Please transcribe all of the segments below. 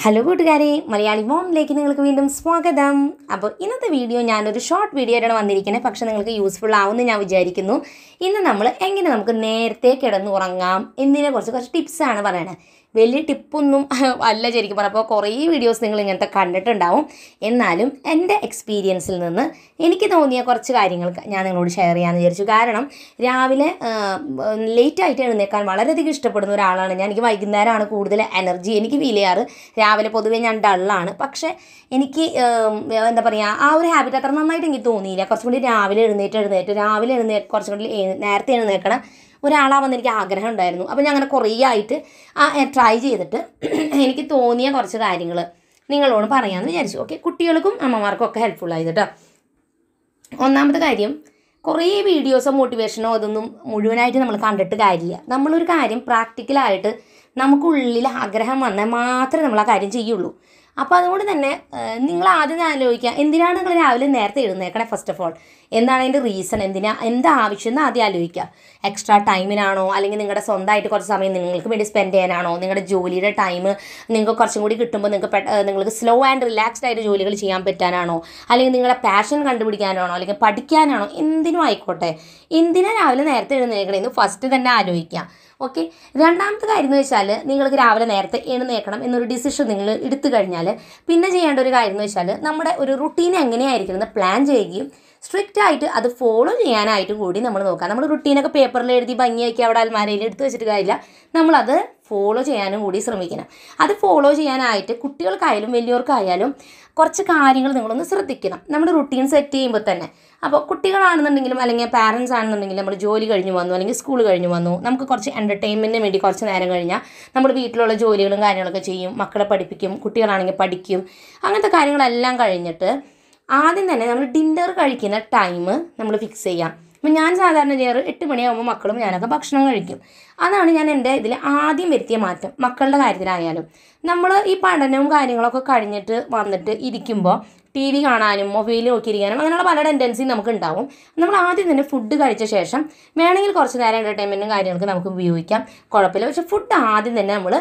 hello കൂട്ടുകാരെ മലയാളി മോമിലേക്ക് നിങ്ങൾക്ക് വീണ്ടും സ്വാഗതം അപ്പോൾ ഇന്നത്തെ വീഡിയോ ഞാനൊരു ഷോർട്ട് വീഡിയോ ആയിട്ടാണ് വന്നിരിക്കുന്നത് പക്ഷേ നിങ്ങൾക്ക് യൂസ്ഫുൾ ആവുമെന്ന് ഞാൻ വിചാരിക്കുന്നു ഇന്ന് നമ്മൾ എങ്ങനെ നമുക്ക് നേരത്തെ കിടന്നുറങ്ങാം എന്നതിനെ കുറച്ച് കുറച്ച് ടിപ്സാണ് പറയുന്നത് വലിയ ടിപ്പൊന്നും അല്ല ശരിക്കും പറഞ്ഞാൽ അപ്പോൾ കുറേ വീഡിയോസ് നിങ്ങൾ ഇങ്ങനത്തെ കണ്ടിട്ടുണ്ടാവും എന്നാലും എൻ്റെ എക്സ്പീരിയൻസിൽ നിന്ന് എനിക്ക് തോന്നിയ കുറച്ച് കാര്യങ്ങൾ ഞാൻ നിങ്ങളോട് ഷെയർ ചെയ്യാമെന്ന് വിചാരിച്ചു കാരണം രാവിലെ ലേറ്റായിട്ട് എഴുന്നേക്കാൻ വളരെയധികം ഇഷ്ടപ്പെടുന്ന ഒരാളാണ് ഞാൻ എനിക്ക് വൈകുന്നേരമാണ് കൂടുതൽ എനർജി എനിക്ക് ഫീൽ ചെയ്യാറ് രാവിലെ പൊതുവേ ഞാൻ ഡള്ളാണ് പക്ഷേ എനിക്ക് എന്താ പറയുക ആ ഒരു ഹാബിറ്റ് അത്ര നന്നായിട്ട് എനിക്ക് തോന്നിയില്ല കുറച്ചും കൂടി രാവിലെ എഴുന്നേറ്റ് എഴുന്നേറ്റ് രാവിലെ എഴുന്നേ കുറച്ചും കൂടി നേരത്തെ എഴുന്നേക്കണം ഒരാളാവെന്ന് എനിക്ക് ആഗ്രഹം ഉണ്ടായിരുന്നു അപ്പോൾ ഞാൻ അങ്ങനെ കുറേ ആയിട്ട് ആ ട്രൈ ചെയ്തിട്ട് എനിക്ക് തോന്നിയ കുറച്ച് കാര്യങ്ങൾ നിങ്ങളോട് പറയാമെന്ന് വിചാരിച്ചു ഓക്കെ കുട്ടികൾക്കും അമ്മമാർക്കും ഒക്കെ ഹെൽപ്ഫുള്ളായത് കേട്ടോ ഒന്നാമത്തെ കാര്യം കുറേ വീഡിയോസോ മോട്ടിവേഷനോ അതൊന്നും മുഴുവനായിട്ട് നമ്മൾ കണ്ടിട്ട് കാര്യമില്ല നമ്മളൊരു കാര്യം പ്രാക്ടിക്കലായിട്ട് നമുക്കുള്ളിൽ ആഗ്രഹം വന്നാൽ മാത്രമേ നമ്മൾ ആ കാര്യം ചെയ്യുള്ളൂ അപ്പോൾ അതുകൊണ്ട് തന്നെ നിങ്ങൾ ആദ്യം ആലോചിക്കുക എന്തിനാണ് നിങ്ങൾ രാവിലെ നേരത്തെ എഴുന്നേക്കണേ ഫസ്റ്റ് ഓഫ് ഓൾ എന്താണ് അതിൻ്റെ റീസൺ എന്തിനാ എന്താ ആവശ്യം എന്ന് ആദ്യം ആലോചിക്കുക എക്സ്ട്രാ ടൈമിനാണോ അല്ലെങ്കിൽ നിങ്ങളുടെ സ്വന്തമായിട്ട് കുറച്ച് സമയം നിങ്ങൾക്ക് വേണ്ടി സ്പെൻഡ് ചെയ്യാനാണോ നിങ്ങളുടെ ജോലിയുടെ ടൈം നിങ്ങൾക്ക് കുറച്ചും കൂടി കിട്ടുമ്പോൾ നിങ്ങൾക്ക് നിങ്ങൾക്ക് സ്ലോ ആൻഡ് റിലാക്സ്ഡ് ആയിട്ട് ജോലികൾ ചെയ്യാൻ പറ്റാനാണോ അല്ലെങ്കിൽ നിങ്ങളുടെ പാഷൻ കണ്ടുപിടിക്കാനാണോ അല്ലെങ്കിൽ പഠിക്കാനാണോ എന്തിനും ആയിക്കോട്ടെ എന്തിനാ രാവിലെ നേരത്തെ എഴുന്നേക്കണേന്ന് ഫസ്റ്റ് തന്നെ ആലോചിക്കുക ഓക്കെ രണ്ടാമത്തെ കാര്യം എന്ന് വെച്ചാൽ നിങ്ങൾക്ക് രാവിലെ നേരത്തെ എഴുന്നേക്കണം എന്നൊരു ഡിസിഷൻ നിങ്ങൾ എടുത്തു കഴിഞ്ഞാൽ പിന്നെ ചെയ്യേണ്ട ഒരു കാര്യം എന്ന് വെച്ചാൽ നമ്മുടെ ഒരു റുട്ടീൻ എങ്ങനെയായിരിക്കണം എന്ന് പ്ലാൻ ചെയ്യുകയും സ്ട്രിക്റ്റ് ആയിട്ട് അത് ഫോളോ ചെയ്യാനായിട്ട് കൂടി നമ്മൾ നോക്കാം നമ്മൾ റുട്ടീനൊക്കെ പേപ്പറിൽ എഴുതി ഭംഗിയാക്കി അവിടെ അൽമാരയിൽ എടുത്തു വെച്ചിട്ട് കാര്യമില്ല നമ്മളത് ഫോളോ ചെയ്യാനും കൂടി ശ്രമിക്കണം അത് ഫോളോ ചെയ്യാനായിട്ട് കുട്ടികൾക്കായാലും വലിയവർക്കായാലും കുറച്ച് കാര്യങ്ങൾ നിങ്ങളൊന്ന് ശ്രദ്ധിക്കണം നമ്മുടെ റുട്ടീൻ സെറ്റ് ചെയ്യുമ്പോൾ തന്നെ അപ്പോൾ കുട്ടികളാണെന്നുണ്ടെങ്കിലും അല്ലെങ്കിൽ പാരൻസ് ആണെന്നുണ്ടെങ്കിലും നമ്മൾ ജോലി കഴിഞ്ഞ് വന്നു അല്ലെങ്കിൽ സ്കൂൾ കഴിഞ്ഞ് വന്നു നമുക്ക് കുറച്ച് എൻ്റർടൈൻമെൻറ്റിന് വേണ്ടി കുറച്ച് നേരം കഴിഞ്ഞാൽ നമ്മൾ വീട്ടിലുള്ള ജോലികളും കാര്യങ്ങളൊക്കെ ചെയ്യും മക്കളെ പഠിപ്പിക്കും കുട്ടികളാണെങ്കിൽ പഠിക്കും അങ്ങനത്തെ കാര്യങ്ങളെല്ലാം കഴിഞ്ഞിട്ട് ആദ്യം തന്നെ നമ്മൾ ഡിന്നർ കഴിക്കുന്ന ടൈം നമ്മൾ ഫിക്സ് ചെയ്യാം അപ്പം ഞാൻ സാധാരണ ചെയ്യാറ് എട്ട് മണിയാകുമ്പോൾ മക്കളും ഞാനൊക്കെ ഭക്ഷണം കഴിക്കും അതാണ് ഞാൻ എൻ്റെ ഇതിൽ ആദ്യം വരുത്തിയ മാറ്റം മക്കളുടെ കാര്യത്തിലായാലും നമ്മൾ ഈ പഠനവും കാര്യങ്ങളൊക്കെ കഴിഞ്ഞിട്ട് വന്നിട്ട് ഇരിക്കുമ്പോൾ ടി വി കാണാനും മൊബൈൽ നോക്കിയിരിക്കാനും അങ്ങനെയുള്ള പല ടെൻഡൻസിയും നമുക്ക് ഉണ്ടാവും നമ്മൾ ആദ്യം തന്നെ ഫുഡ് കഴിച്ച ശേഷം വേണമെങ്കിൽ കുറച്ച് നേരം എൻ്റർടൈൻമെൻറ്റും കാര്യങ്ങൾക്ക് നമുക്ക് ഉപയോഗിക്കാം കുഴപ്പമില്ല പക്ഷേ ഫുഡ് ആദ്യം തന്നെ നമ്മൾ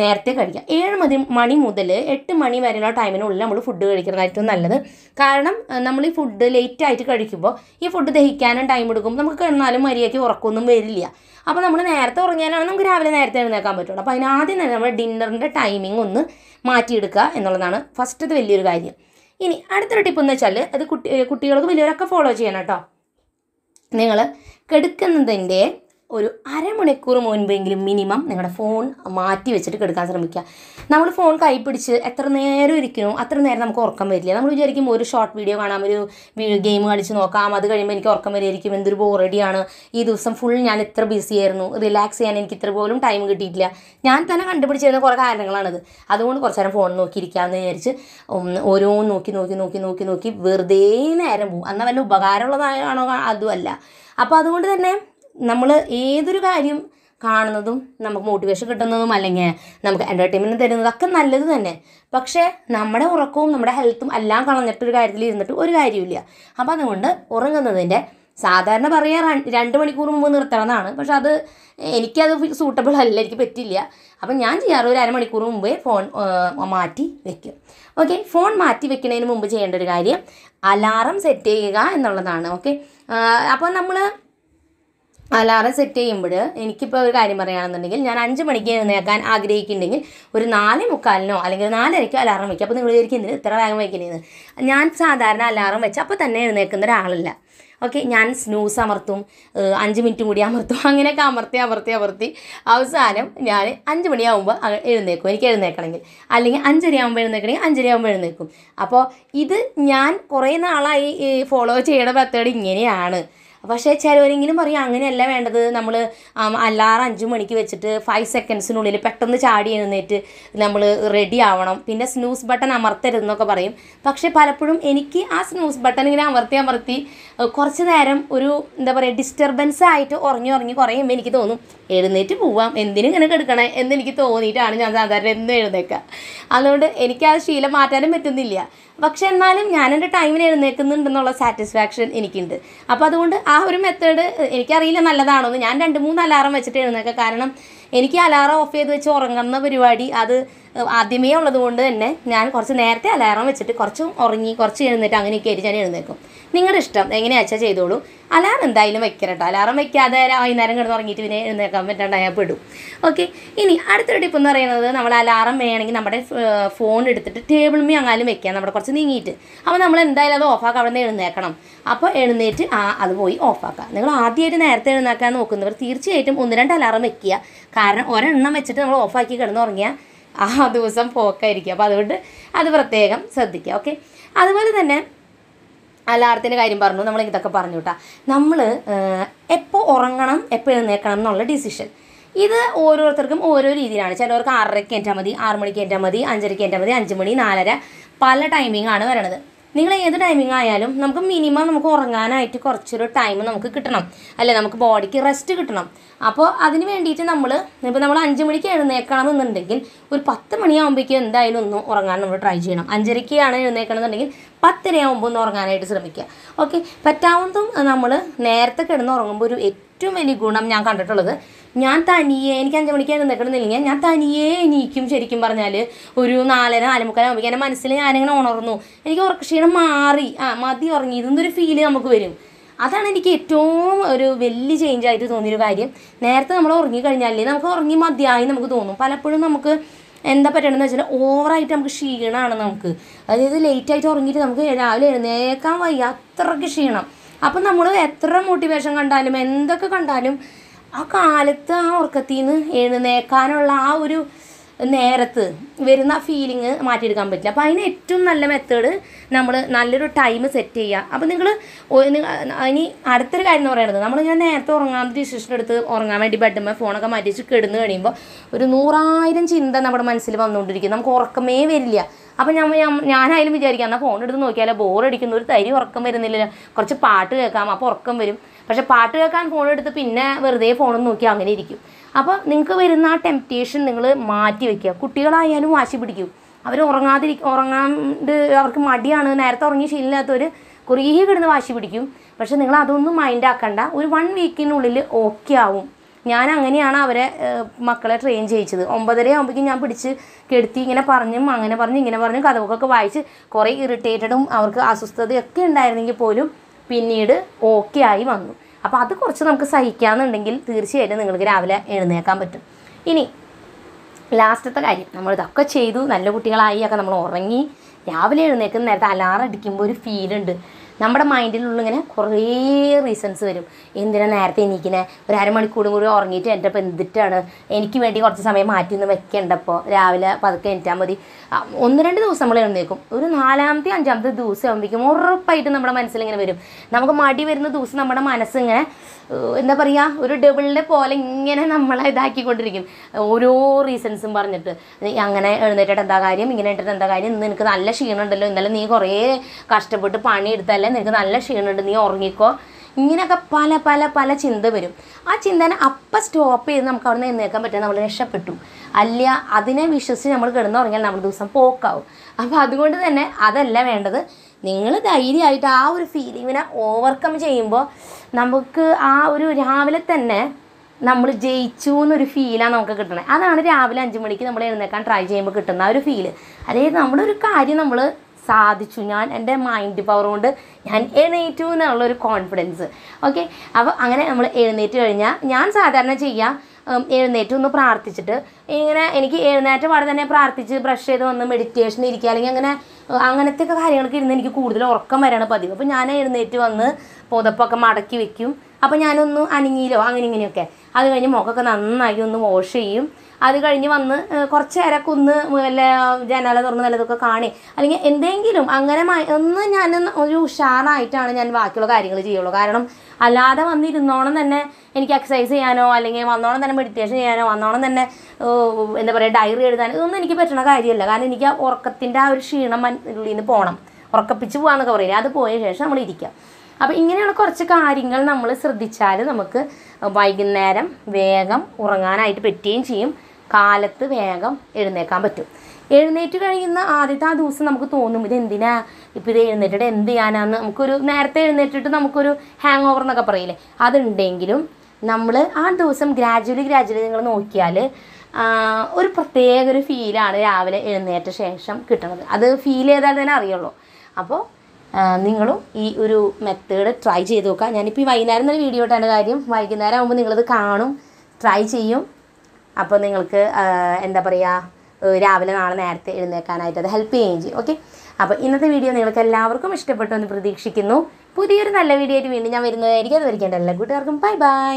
നേരത്തെ കഴിക്കാം ഏഴ് മതി മണി മുതൽ എട്ട് മണി വരെയുള്ള ടൈമിനുള്ളിൽ നമ്മൾ ഫുഡ് കഴിക്കുന്നതായിരിക്കും നല്ലത് കാരണം നമ്മൾ ഈ ഫുഡ് ലേറ്റായിട്ട് കഴിക്കുമ്പോൾ ഈ ഫുഡ് ദഹിക്കാനും ടൈം എടുക്കും നമുക്ക് കിടന്നാലും മര്യാദയ്ക്ക് ഉറക്കമൊന്നും വരില്ല അപ്പോൾ നമ്മൾ നേരത്തെ ഉറങ്ങിയാലാണ് നമുക്ക് രാവിലെ നേരത്തെ എഴുന്നേക്കാൻ പറ്റുള്ളൂ അപ്പോൾ അതിനാദ്യം തന്നെ നമ്മൾ ഡിന്നറിൻ്റെ ടൈമിംഗ് ഒന്ന് മാറ്റിയെടുക്കുക എന്നുള്ളതാണ് ഫസ്റ്റത്തെ വലിയൊരു കാര്യം ഇനി അടുത്തൊരു ടിപ്പ് എന്ന് വെച്ചാൽ അത് കുട്ടി കുട്ടികൾക്ക് വലിയവരൊക്കെ ഫോളോ ചെയ്യണം കേട്ടോ നിങ്ങൾ കെടുക്കുന്നതിൻ്റെ ഒരു അരമണിക്കൂർ മുൻപെങ്കിലും മിനിമം നിങ്ങളുടെ ഫോൺ മാറ്റി വെച്ചിട്ട് കിടക്കാൻ ശ്രമിക്കുക നമ്മൾ ഫോൺ കൈ പിടിച്ച് എത്ര നേരം ഇരിക്കുന്നു അത്ര നേരം നമുക്ക് ഉറക്കം വരില്ല നമ്മൾ വിചാരിക്കും ഒരു ഷോർട്ട് വീഡിയോ കാണാം ഒരു ഗെയിം കളിച്ച് നോക്കാം അത് കഴിയുമ്പോൾ എനിക്ക് ഉറക്കം വരികയായിരിക്കും എന്തൊരു ബോറടിയാണ് ഈ ദിവസം ഫുൾ ഞാൻ ഇത്ര ബിസി ആയിരുന്നു റിലാക്സ് ചെയ്യാൻ എനിക്ക് ഇത്ര പോലും ടൈം കിട്ടിയിട്ടില്ല ഞാൻ തന്നെ കണ്ടുപിടിച്ചിരുന്ന കുറേ കാരണങ്ങളാണിത് അതുകൊണ്ട് കുറച്ച് നേരം ഫോൺ നോക്കിയിരിക്കാമെന്ന് വിചാരിച്ച് ഓരോ നോക്കി നോക്കി നോക്കി നോക്കി നോക്കി വെറുതെ നേരം പോകും എന്നാൽ വല്ല ഉപകാരമുള്ളതാണോ അതുമല്ല അപ്പോൾ അതുകൊണ്ട് തന്നെ നമ്മൾ ഏതൊരു കാര്യം കാണുന്നതും നമുക്ക് മോട്ടിവേഷൻ കിട്ടുന്നതും അല്ലെങ്കിൽ നമുക്ക് എൻ്റർടൈൻമെൻറ്റ് ഒക്കെ നല്ലത് തന്നെ പക്ഷേ നമ്മുടെ ഉറക്കവും നമ്മുടെ ഹെൽത്തും എല്ലാം കളഞ്ഞിട്ടൊരു കാര്യത്തിൽ ഇരുന്നിട്ട് ഒരു കാര്യമില്ല അപ്പോൾ അതുകൊണ്ട് ഉറങ്ങുന്നതിൻ്റെ സാധാരണ പറയുക രണ്ട് മണിക്കൂർ മുമ്പ് നിർത്തണമെന്നാണ് പക്ഷേ അത് എനിക്കത് സൂട്ടബിൾ അല്ല എനിക്ക് പറ്റില്ല അപ്പം ഞാൻ ചെയ്യാറ് ഒരു അരമണിക്കൂർ മുമ്പേ ഫോൺ മാറ്റി വെക്കും ഓക്കെ ഫോൺ മാറ്റി വെക്കുന്നതിന് മുമ്പ് ചെയ്യേണ്ട ഒരു കാര്യം അലാറം സെറ്റ് ചെയ്യുക എന്നുള്ളതാണ് ഓക്കെ അപ്പോൾ നമ്മൾ അലാറം സെറ്റ് ചെയ്യുമ്പോൾ എനിക്കിപ്പോൾ ഒരു കാര്യം പറയുകയാണെന്നുണ്ടെങ്കിൽ ഞാൻ അഞ്ച് മണിക്ക് എഴുന്നേക്കാൻ ആഗ്രഹിക്കുന്നുണ്ടെങ്കിൽ ഒരു നാല് മുക്കാലിനോ അല്ലെങ്കിൽ നാലരയ്ക്കോ അലാറം വയ്ക്കും അപ്പോൾ നിങ്ങൾ വിചാരിക്കുന്നത് ഇത്ര വേഗം വയ്ക്കുന്നത് ഞാൻ സാധാരണ അലാറം വെച്ചാൽ അപ്പോൾ തന്നെ എഴുന്നേൽക്കുന്ന ഒരാളല്ല ഓക്കെ ഞാൻ സ്നൂസ് അമർത്തും അഞ്ച് മിനിറ്റ് കൂടി അമർത്തും അങ്ങനെയൊക്കെ അമർത്തി അമർത്തി അമർത്തി അവസാനം ഞാൻ അഞ്ച് മണിയാകുമ്പോൾ എഴുന്നേക്കും എനിക്ക് എഴുന്നേക്കണമെങ്കിൽ അല്ലെങ്കിൽ അഞ്ചരയാകുമ്പോൾ എഴുന്നേക്കണമെങ്കിൽ അഞ്ചരയാകുമ്പോൾ എഴുന്നേക്കും അപ്പോൾ ഇത് ഞാൻ കുറേ നാളായി ഫോളോ ചെയ്യണ മെത്തേഡ് ഇങ്ങനെയാണ് പക്ഷേ ചിലവരെങ്കിലും പറയും അങ്ങനെയല്ല വേണ്ടത് നമ്മൾ അല്ലാറ് അഞ്ച് മണിക്ക് വെച്ചിട്ട് ഫൈവ് സെക്കൻഡ്സിനുള്ളിൽ പെട്ടെന്ന് ചാടി എഴുന്നേറ്റ് നമ്മൾ റെഡി ആവണം പിന്നെ സ്നൂസ് ബട്ടൺ അമർത്തരുതെന്നൊക്കെ പറയും പക്ഷേ പലപ്പോഴും എനിക്ക് ആ സ്നൂസ് ബട്ടൺ ഇങ്ങനെ അമർത്തി അമർത്തി കുറച്ച് നേരം ഒരു എന്താ പറയുക ഡിസ്റ്റർബൻസ് ആയിട്ട് ഉറങ്ങി ഉറങ്ങി കുറയുമ്പോൾ എനിക്ക് തോന്നും എഴുന്നേറ്റ് പോവാം എന്തിനും ഇങ്ങനെ കെടുക്കണേ എന്നെനിക്ക് തോന്നിയിട്ടാണ് ഞാൻ സാധാരണ എന്നും എഴുന്നേക്കുക അതുകൊണ്ട് എനിക്ക് ആ ശീലം മാറ്റാനും പറ്റുന്നില്ല പക്ഷേ എന്നാലും ഞാൻ ടൈമിന് എഴുന്നേൽക്കുന്നുണ്ടെന്നുള്ള സാറ്റിസ്ഫാക്ഷൻ എനിക്കുണ്ട് അപ്പോൾ അതുകൊണ്ട് ആ ഒരു മെത്തേഡ് എനിക്കറിയില്ല നല്ലതാണോ എന്ന് ഞാൻ രണ്ട് മൂന്ന് അലാറം വെച്ചിട്ട് എഴുന്നേക്കാം കാരണം എനിക്ക് അലാറം ഓഫ് ചെയ്ത് വെച്ച് ഉറങ്ങുന്ന പരിപാടി അത് ആദ്യമേ ഉള്ളത് കൊണ്ട് തന്നെ ഞാൻ കുറച്ച് നേരത്തെ അലാറം വെച്ചിട്ട് കുറച്ച് ഉറങ്ങി കുറച്ച് എഴുന്നേറ്റ് അങ്ങനെയൊക്കെ ആയിരിക്കും ഞാൻ എഴുന്നേക്കും നിങ്ങളുടെ ഇഷ്ടം എങ്ങനെയാ വെച്ചാൽ ചെയ്തോളൂ അലാറം എന്തായാലും വെക്കരട്ടോ അലാറം വെക്കാതെ വൈകുന്നേരം കിടന്ന് ഉറങ്ങിയിട്ട് പിന്നെ എഴുന്നേക്കാൻ പറ്റാണ്ടായാൽ പെടും ഓക്കെ ഇനി അടുത്തൊരു ടിപ്പ് എന്ന് പറയുന്നത് നമ്മൾ അലാറം വേണമെങ്കിൽ നമ്മുടെ ഫോൺ എടുത്തിട്ട് ടേബിൾ മീ അങ്ങാലും വെക്കാം നമ്മുടെ കുറച്ച് നീങ്ങിയിട്ട് അപ്പോൾ നമ്മൾ എന്തായാലും അത് ഓഫാക്കാം അവിടെ നിന്ന് എഴുന്നേക്കണം അപ്പോൾ എഴുന്നേറ്റ് ആ അത് പോയി ഓഫാക്കാം നിങ്ങൾ ആദ്യമായിട്ട് നേരത്തെ എഴുന്നേക്കാൻ നോക്കുന്നവർ തീർച്ചയായിട്ടും ഒന്ന് രണ്ട് അലാറം വെക്കുക കാരണം ഒരെണ്ണം വെച്ചിട്ട് നമ്മൾ ഓഫാക്കി കിടന്നുറങ്ങിയാൽ ആ ദിവസം പോക്കായിരിക്കും അപ്പോൾ അതുകൊണ്ട് അത് പ്രത്യേകം ശ്രദ്ധിക്കുക ഓക്കെ അതുപോലെ തന്നെ അലാറത്തിൻ്റെ കാര്യം പറഞ്ഞു നമ്മൾ ഇതൊക്കെ പറഞ്ഞു കേട്ടോ നമ്മൾ എപ്പോൾ ഉറങ്ങണം എപ്പോൾ എഴുന്നേക്കണം എന്നുള്ള ഡിസിഷൻ ഇത് ഓരോരുത്തർക്കും ഓരോ രീതിയിലാണ് ചിലവർക്ക് ആറരയ്ക്ക് ഏറ്റാൽ മതി ആറ് മണിക്ക് ഏറ്റാൽ മതി അഞ്ചരയ്ക്ക് ഏറ്റാൽ മതി അഞ്ച് മണി നാലര പല ടൈമിംഗ് ആണ് വരണത് നിങ്ങൾ ഏത് ടൈമിംഗ് ആയാലും നമുക്ക് മിനിമം നമുക്ക് ഉറങ്ങാനായിട്ട് കുറച്ചൊരു ടൈം നമുക്ക് കിട്ടണം അല്ലെ നമുക്ക് ബോഡിക്ക് റെസ്റ്റ് കിട്ടണം അപ്പോൾ അതിന് വേണ്ടിയിട്ട് നമ്മൾ ഇപ്പോൾ നമ്മൾ അഞ്ച് മണിക്ക് എഴുന്നേക്കണം എന്നുണ്ടെങ്കിൽ ഒരു പത്ത് മണിയാകുമ്പോഴേക്കും എന്തായാലും ഒന്ന് ഉറങ്ങാൻ നമ്മൾ ട്രൈ ചെയ്യണം അഞ്ചരയ്ക്കാണ് എഴുന്നേക്കണമെന്നുണ്ടെങ്കിൽ പത്തരയാകുമ്പോൾ ഒന്ന് ഉറങ്ങാനായിട്ട് ശ്രമിക്കുക ഓക്കെ പറ്റാവുന്നതും നമ്മൾ നേരത്തെ കിടന്ന് ഉറങ്ങുമ്പോൾ ഒരു ഏറ്റവും വലിയ ഗുണം ഞാൻ കണ്ടിട്ടുള്ളത് ഞാൻ തനിയെ എനിക്ക് അഞ്ച് മണിക്കാണ് നിൽക്കണമെന്നില്ലെങ്കിൽ ഞാൻ തനിയെ എനിക്കും ശരിക്കും പറഞ്ഞാൽ ഒരു നാലര നാലുമുക്കാലാകുമ്പോൾ എൻ്റെ മനസ്സിൽ ഞാനിങ്ങനെ ഉണർന്നു എനിക്ക് ഉറക്കക്ഷീണം മാറി ആ മതി ഉറങ്ങി ഒരു ഫീല് നമുക്ക് വരും അതാണ് എനിക്ക് ഏറ്റവും ഒരു വലിയ ചേഞ്ച് ആയിട്ട് തോന്നിയൊരു കാര്യം നേരത്തെ നമ്മൾ ഉറങ്ങിക്കഴിഞ്ഞാലേ നമുക്ക് ഉറങ്ങി മതിയായി നമുക്ക് തോന്നും പലപ്പോഴും നമുക്ക് എന്താ പറ്റണമെന്ന് വെച്ചാൽ ഓവറായിട്ട് നമുക്ക് ക്ഷീണമാണ് നമുക്ക് അതായത് ലേറ്റായിട്ട് ഉറങ്ങിയിട്ട് നമുക്ക് രാവിലെ എഴുന്നേക്കാൻ വയ്യ അത്രയ്ക്ക് ക്ഷീണം അപ്പം നമ്മൾ എത്ര മോട്ടിവേഷൻ കണ്ടാലും എന്തൊക്കെ കണ്ടാലും ആ കാലത്ത് ആ ഉറക്കത്തിൽ നിന്ന് എഴുന്നേക്കാനുള്ള ആ ഒരു നേരത്ത് വരുന്ന ഫീലിങ് മാറ്റിയെടുക്കാൻ പറ്റില്ല അപ്പോൾ അതിന് ഏറ്റവും നല്ല മെത്തേഡ് നമ്മൾ നല്ലൊരു ടൈം സെറ്റ് ചെയ്യുക അപ്പോൾ നിങ്ങൾ ഇനി അടുത്തൊരു കാര്യം എന്ന് പറയുന്നത് നമ്മളിങ്ങനെ നേരത്തെ ഉറങ്ങാൻ ഡിസിഷൻ എടുത്ത് ഉറങ്ങാൻ വേണ്ടി ബെഡ്മേ ഫോണൊക്കെ മാറ്റി വെച്ച് കിടന്ന് കഴിയുമ്പോൾ ഒരു നൂറായിരം ചിന്ത നമ്മുടെ മനസ്സിൽ വന്നുകൊണ്ടിരിക്കും നമുക്ക് ഉറക്കമേ വരില്ല അപ്പം ഞാൻ ഞാനായാലും വിചാരിക്കാം എന്നാൽ ഫോൺ എടുത്ത് നോക്കിയാലോ ബോറടിക്കുന്ന ഒരു തരി ഉറക്കം വരുന്നില്ലല്ലോ കുറച്ച് പാട്ട് കേൾക്കാം അപ്പോൾ ഉറക്കം വരും പക്ഷെ പാട്ട് കേൾക്കാൻ ഫോൺ എടുത്ത് പിന്നെ വെറുതെ ഫോണും നോക്കി അങ്ങനെ ഇരിക്കും അപ്പോൾ നിങ്ങൾക്ക് വരുന്ന ആ ടെംപ്റ്റേഷൻ നിങ്ങൾ മാറ്റി വെക്കുക കുട്ടികളായാലും വാശി പിടിക്കും അവർ ഉറങ്ങാതിരി ഉറങ്ങാണ്ട് അവർക്ക് മടിയാണ് നേരത്തെ ഉറങ്ങി ശീലമില്ലാത്തവർ കുറേ കിടന്ന് വാശി പിടിക്കും പക്ഷെ നിങ്ങൾ അതൊന്നും മൈൻഡ് ആക്കണ്ട ഒരു വൺ വീക്കിനുള്ളിൽ ഓക്കെ ആവും ഞാൻ അങ്ങനെയാണ് അവരെ മക്കളെ ട്രെയിൻ ചെയ്യിച്ചത് ഒമ്പതര ആകുമ്പോഴേക്കും ഞാൻ പിടിച്ച് കെടുത്തി ഇങ്ങനെ പറഞ്ഞും അങ്ങനെ പറഞ്ഞ് ഇങ്ങനെ പറഞ്ഞും കഥകൊക്കെ വായിച്ച് കുറേ ഇറിറ്റേറ്റഡും അവർക്ക് അസ്വസ്ഥതയൊക്കെ ഉണ്ടായിരുന്നെങ്കിൽ പോലും പിന്നീട് ഓക്കെ ആയി വന്നു അപ്പോൾ അത് കുറച്ച് നമുക്ക് സഹിക്കാമെന്നുണ്ടെങ്കിൽ തീർച്ചയായിട്ടും നിങ്ങൾക്ക് രാവിലെ എഴുന്നേക്കാൻ പറ്റും ഇനി ലാസ്റ്റത്തെ കാര്യം നമ്മൾ ഇതൊക്കെ ചെയ്തു നല്ല കുട്ടികളായി ഒക്കെ നമ്മൾ ഉറങ്ങി രാവിലെ എഴുന്നേക്കുന്ന നേരത്തെ അലാറടിക്കുമ്പോൾ അടിക്കുമ്പോൾ ഒരു ഫീലുണ്ട് നമ്മുടെ മൈൻഡിലുള്ള ഇങ്ങനെ കുറേ റീസൺസ് വരും എന്തിനാണ് നേരത്തെ എനിക്കിനെ ഒരു അരമണിക്കൂറും കൂടി ഉറങ്ങിയിട്ട് എൻ്റെ അപ്പം എന്തിട്ടാണ് എനിക്ക് വേണ്ടി കുറച്ച് സമയം മാറ്റി നിന്ന് വെക്കേണ്ടപ്പോൾ രാവിലെ പതുക്കെ എനിറ്റാൽ മതി ഒന്ന് രണ്ട് ദിവസം നമ്മൾ എഴുന്നേക്കും ഒരു നാലാമത്തെ അഞ്ചാമത്തെ ദിവസം ആകുമ്പോഴേക്കും ഉറപ്പായിട്ട് നമ്മുടെ മനസ്സിലിങ്ങനെ വരും നമുക്ക് മടി വരുന്ന ദിവസം നമ്മുടെ മനസ്സിങ്ങനെ എന്താ പറയുക ഒരു ഡബിളിൻ്റെ പോലെ ഇങ്ങനെ നമ്മളെ ഇതാക്കിക്കൊണ്ടിരിക്കും ഓരോ റീസൺസും പറഞ്ഞിട്ട് അങ്ങനെ എഴുന്നേറ്റിട്ട് എന്താ കാര്യം ഇങ്ങനെ ഇട്ടിട്ട് എന്താ കാര്യം ഇന്ന് എനിക്ക് നല്ല ക്ഷീണമുണ്ടല്ലോ ഇന്നലെ നീ കുറേ കഷ്ടപ്പെട്ട് പണിയെടുത്താൽ പോലെ നിനക്ക് നല്ല ക്ഷീണമുണ്ട് നീ ഉറങ്ങിക്കോ ഇങ്ങനെയൊക്കെ പല പല പല ചിന്ത വരും ആ ചിന്തനെ അപ്പം സ്റ്റോപ്പ് ചെയ്ത് നമുക്ക് അവിടെ നിന്ന് എന്നേക്കാൻ പറ്റും നമ്മൾ രക്ഷപ്പെട്ടു അല്ല അതിനെ വിശ്വസിച്ച് നമ്മൾ കിടന്നുറങ്ങിയാൽ നമ്മുടെ ദിവസം പോക്കാവും അപ്പോൾ അതുകൊണ്ട് തന്നെ അതല്ല വേണ്ടത് നിങ്ങൾ ധൈര്യമായിട്ട് ആ ഒരു ഫീലിങ്ങിനെ ഓവർകം ചെയ്യുമ്പോൾ നമുക്ക് ആ ഒരു രാവിലെ തന്നെ നമ്മൾ ജയിച്ചു എന്നൊരു ഫീലാണ് നമുക്ക് കിട്ടണത് അതാണ് രാവിലെ അഞ്ച് മണിക്ക് നമ്മൾ എഴുന്നേക്കാൻ ട്രൈ ചെയ്യുമ്പോൾ കിട്ടുന്ന ആ ഒരു ഫീല് അതായത് നമ്മളൊരു ഒരു കാര്യം നമ്മൾ സാധിച്ചു ഞാൻ എൻ്റെ മൈൻഡ് പവർ കൊണ്ട് ഞാൻ എഴുന്നേറ്റു എന്നുള്ളൊരു കോൺഫിഡൻസ് ഓക്കെ അപ്പോൾ അങ്ങനെ നമ്മൾ എഴുന്നേറ്റ് കഴിഞ്ഞാൽ ഞാൻ സാധാരണ ചെയ്യുക എഴുന്നേറ്റ് ഒന്ന് പ്രാർത്ഥിച്ചിട്ട് ഇങ്ങനെ എനിക്ക് എഴുന്നേറ്റം അവിടെ തന്നെ പ്രാർത്ഥിച്ച് ബ്രഷ് ചെയ്ത് വന്ന് മെഡിറ്റേഷൻ ഇരിക്കുക അല്ലെങ്കിൽ അങ്ങനെ അങ്ങനത്തെ ഒക്കെ കാര്യങ്ങൾക്ക് ഇരുന്ന് എനിക്ക് കൂടുതൽ ഉറക്കം വരാണ് പതിവ് അപ്പോൾ ഞാൻ എഴുന്നേറ്റ് വന്ന് പുതപ്പൊക്കെ മടക്കി വെക്കും അപ്പോൾ ഞാനൊന്ന് അനങ്ങിയിലോ അങ്ങനെ ഇങ്ങനെയൊക്കെ അത് കഴിഞ്ഞ് മുഖമൊക്കെ നന്നായി ഒന്ന് വാഷ് ചെയ്യും അത് കഴിഞ്ഞ് വന്ന് കുറച്ച് നേരമൊക്കെ ഒന്ന് വല്ല ജനാല തുറന്ന് നല്ലതൊക്കെ കാണി അല്ലെങ്കിൽ എന്തെങ്കിലും അങ്ങനെ ഒന്ന് ഞാൻ ഒരു ഉഷാറായിട്ടാണ് ഞാൻ ബാക്കിയുള്ള കാര്യങ്ങൾ ചെയ്യുള്ളൂ കാരണം അല്ലാതെ വന്നിരുന്നോണം തന്നെ എനിക്ക് എക്സസൈസ് ചെയ്യാനോ അല്ലെങ്കിൽ വന്നോണം തന്നെ മെഡിറ്റേഷൻ ചെയ്യാനോ വന്നോണം തന്നെ എന്താ പറയുക ഡയറി എഴുതാനോ ഇതൊന്നും എനിക്ക് പറ്റുന്ന കാര്യമല്ല കാരണം എനിക്ക് ആ ഉറക്കത്തിൻ്റെ ആ ഒരു ക്ഷീണം ഉള്ളിൽ നിന്ന് പോകണം ഉറക്കപ്പിച്ച് പോകാമെന്നൊക്കെ പറയില്ല അത് പോയ ശേഷം നമ്മൾ ഇരിക്കുക അപ്പോൾ ഇങ്ങനെയുള്ള കുറച്ച് കാര്യങ്ങൾ നമ്മൾ ശ്രദ്ധിച്ചാൽ നമുക്ക് വൈകുന്നേരം വേഗം ഉറങ്ങാനായിട്ട് പറ്റുകയും ചെയ്യും കാലത്ത് വേഗം എഴുന്നേക്കാൻ പറ്റും എഴുന്നേറ്റ് കഴിയുന്ന ആദ്യത്തെ ആ ദിവസം നമുക്ക് തോന്നും ഇത് എന്തിനാ ഇപ്പോൾ ഇത് എഴുന്നേറ്റിട്ട് എന്ത് ചെയ്യാനാന്ന് നമുക്കൊരു നേരത്തെ എഴുന്നേറ്റിട്ട് നമുക്കൊരു ഹാങ് ഓവർ എന്നൊക്കെ പറയില്ലേ അതുണ്ടെങ്കിലും നമ്മൾ ആ ദിവസം ഗ്രാജുവലി ഗ്രാജുവലി നിങ്ങൾ നോക്കിയാൽ ഒരു പ്രത്യേക ഒരു ഫീലാണ് രാവിലെ എഴുന്നേറ്റ ശേഷം കിട്ടുന്നത് അത് ഫീൽ ചെയ്താൽ തന്നെ അറിയുള്ളൂ അപ്പോൾ നിങ്ങളും ഈ ഒരു മെത്തേഡ് ട്രൈ ചെയ്ത് നോക്കുക ഞാനിപ്പോൾ ഈ വൈകുന്നേരം തന്നെ വീഡിയോ ഇട്ടാണ് കാര്യം വൈകുന്നേരം ആകുമ്പോൾ നിങ്ങളത് കാണും ട്രൈ ചെയ്യും അപ്പോൾ നിങ്ങൾക്ക് എന്താ പറയുക രാവിലെ നാളെ നേരത്തെ എഴുന്നേക്കാനായിട്ട് അത് ഹെൽപ്പ് ചെയ്യുകയും ചെയ്യും ഓക്കെ അപ്പോൾ ഇന്നത്തെ വീഡിയോ നിങ്ങൾക്ക് എല്ലാവർക്കും ഇഷ്ടപ്പെട്ടു എന്ന് പ്രതീക്ഷിക്കുന്നു പുതിയൊരു നല്ല വീഡിയോ ആയിട്ട് വീണ്ടും ഞാൻ വരുന്നതായിരിക്കും അത് വരയ്ക്കേണ്ട എല്ലാ കൂട്ടുകാർക്കും ബൈ ബൈ